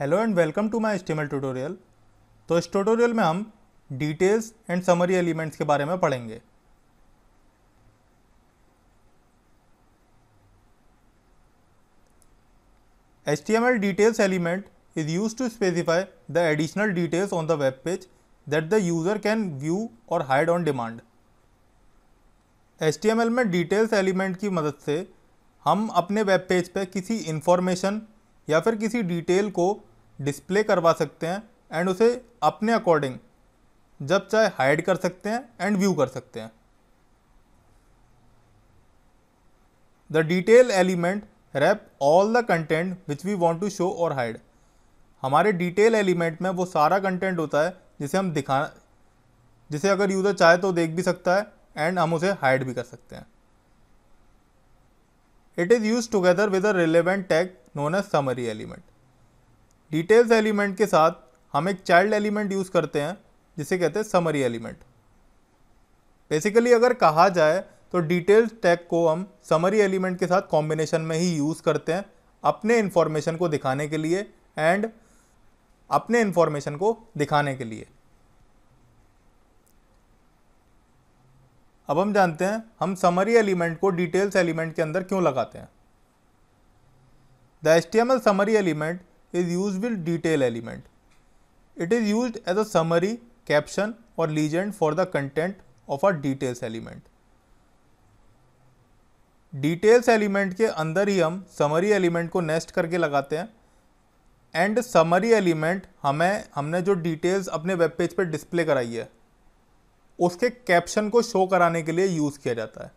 Hello and welcome to my HTML tutorial तो इस tutorial में हम डिटेल्स एंड समरी एलिमेंट्स के बारे में पढ़ेंगे H T M L details element is use to specify the additional details on the web page that the user can view और hide on demand HTML में details element की मदद से हम अपने वेब पेज पर किसी इंफॉर्मेशन या फिर किसी डिटेल को डिस्प्ले करवा सकते हैं एंड उसे अपने अकॉर्डिंग जब चाहे हाइड कर सकते हैं एंड व्यू कर सकते हैं the detail element wrap all the content which we want to show और हाइड हमारे डिटेल एलिमेंट में वो सारा कंटेंट होता है जिसे हम दिखा जिसे अगर यूज़र चाहे तो देख भी सकता है एंड हम उसे हाइड भी कर सकते हैं it is use together with a relevant tag known as summary element details element के साथ हम एक चाइल्ड एलिमेंट यूज़ करते हैं जिसे कहते हैं समरी एलिमेंट बेसिकली अगर कहा जाए तो डिटेल्स टैग को हम समरी एलिमेंट के साथ कॉम्बिनेशन में ही यूज़ करते हैं अपने इंफॉर्मेशन को दिखाने के लिए एंड अपने इंफॉर्मेशन को दिखाने के लिए अब हम जानते हैं हम समरी एलिमेंट को डिटेल्स एलिमेंट के अंदर क्यों लगाते हैं The HTML summary element is used with detail element. It is used as a summary, caption or legend for the content of a details element. Details element के अंदर ही हम summary element को nest करके लगाते हैं एंड समरी एलिमेंट हमें हमने जो डिटेल्स अपने वेब पेज पर डिस्प्ले कराई है उसके कैप्शन को शो कराने के लिए यूज़ किया जाता है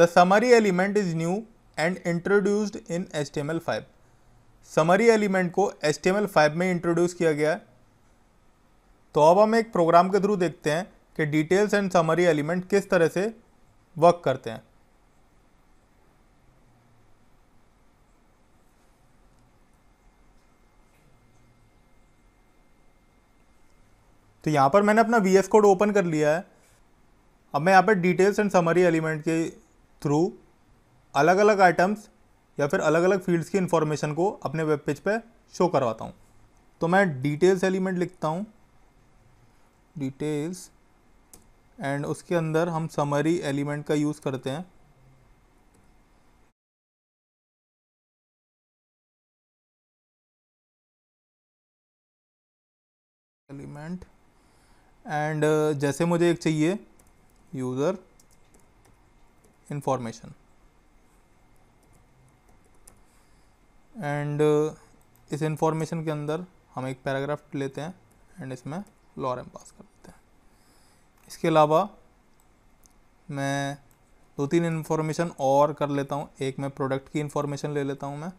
The summary element is new and introduced in HTML5. Summary element को HTML5 में इंट्रोड्यूस किया गया है तो अब हम एक प्रोग्राम के थ्रू देखते हैं कि डिटेल्स एंड समरी एलिमेंट किस तरह से वर्क करते हैं तो यहाँ पर मैंने अपना वी कोड ओपन कर लिया है अब मैं यहाँ पर डिटेल्स एंड समरी एलिमेंट के थ्रू अलग अलग आइटम्स या फिर अलग अलग फील्ड्स की इन्फॉर्मेशन को अपने वेब पेज पे शो करवाता हूँ तो मैं डिटेल्स एलिमेंट लिखता हूँ डिटेल्स एंड उसके अंदर हम समरी एलिमेंट का यूज़ करते हैं एलिमेंट एंड uh, जैसे मुझे एक चाहिए यूज़र information एंड uh, इस इंफॉर्मेशन के अंदर हम एक पैराग्राफ लेते हैं एंड इसमें लॉरम पास कर देते हैं इसके अलावा मैं दो तीन इन्फॉर्मेशन और कर लेता हूँ एक मैं प्रोडक्ट की इन्फॉर्मेशन ले लेता हूँ मैं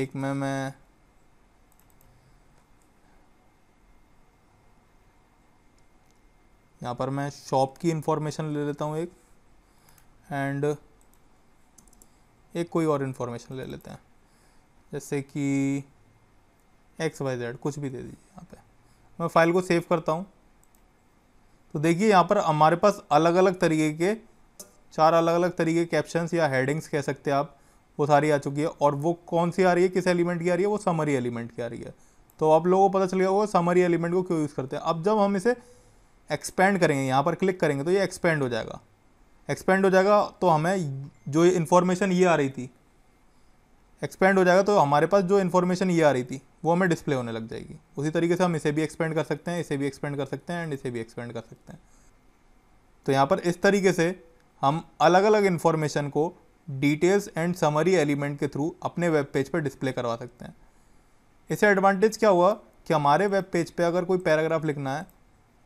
एक में मैं यहाँ पर मैं शॉप की इन्फॉर्मेशन ले लेता हूँ एक एंड एक कोई और इन्फॉर्मेशन ले लेते हैं जैसे कि एक्स वाई जेड कुछ भी दे दीजिए यहाँ पे मैं फाइल को सेव करता हूँ तो देखिए यहाँ पर हमारे पास अलग अलग तरीके के चार अलग अलग तरीके कैप्शंस या हेडिंग्स कह सकते हैं आप वो सारी आ चुकी है और वो कौन सी आ रही है किस एलिमेंट की आ रही है वो समरी एलिमेंट की आ रही है तो आप लोगों को पता चल गया होगा समरी एलिमेंट को क्यों यूज़ करते हैं अब जब हम इसे एक्सपेंड करेंगे यहाँ पर क्लिक करेंगे तो ये एक्सपेंड हो जाएगा एक्सपेंड हो जाएगा तो हमें जो इन्फॉर्मेशन ये आ रही थी एक्सपेंड हो जाएगा तो हमारे पास जो इन्फॉर्मेशन ये आ रही थी वो हमें डिस्प्ले होने लग जाएगी उसी तरीके से हम इसे भी एक्सपेंड कर सकते हैं इसे भी एक्सपेंड कर सकते हैं एंड इसे भी एक्सपेंड कर सकते हैं तो यहाँ पर इस तरीके से हम अलग अलग इन्फॉर्मेशन को डिटेल्स एंड समरी एलिमेंट के थ्रू अपने वेब पेज पर डिस्प्ले करवा सकते हैं इसे एडवांटेज क्या हुआ कि हमारे वेब पेज पे अगर कोई पैराग्राफ लिखना है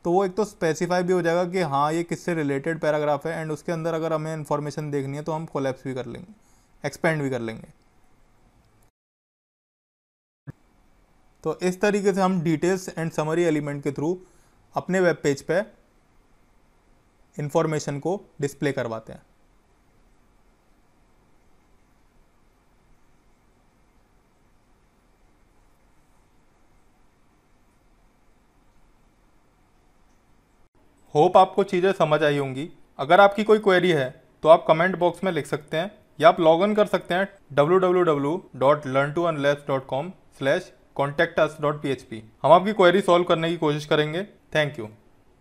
तो वो एक तो स्पेसिफाई भी हो जाएगा कि हाँ ये किससे रिलेटेड पैराग्राफ है एंड उसके अंदर अगर हमें इन्फॉर्मेशन देखनी है तो हम कोलेप्स भी कर लेंगे एक्सपेंड भी कर लेंगे तो इस तरीके से हम डिटेल्स एंड समरी एलिमेंट के थ्रू अपने वेब पेज पे इंफॉर्मेशन को डिस्प्ले करवाते हैं होप आपको चीज़ें समझ आई होंगी अगर आपकी कोई क्वेरी है तो आप कमेंट बॉक्स में लिख सकते हैं या आप लॉग इन कर सकते हैं W W W dot learn to unless dot com slash contact us dot P H P हम आपकी क्वेरी सॉल्व करने की कोशिश करेंगे थैंक यू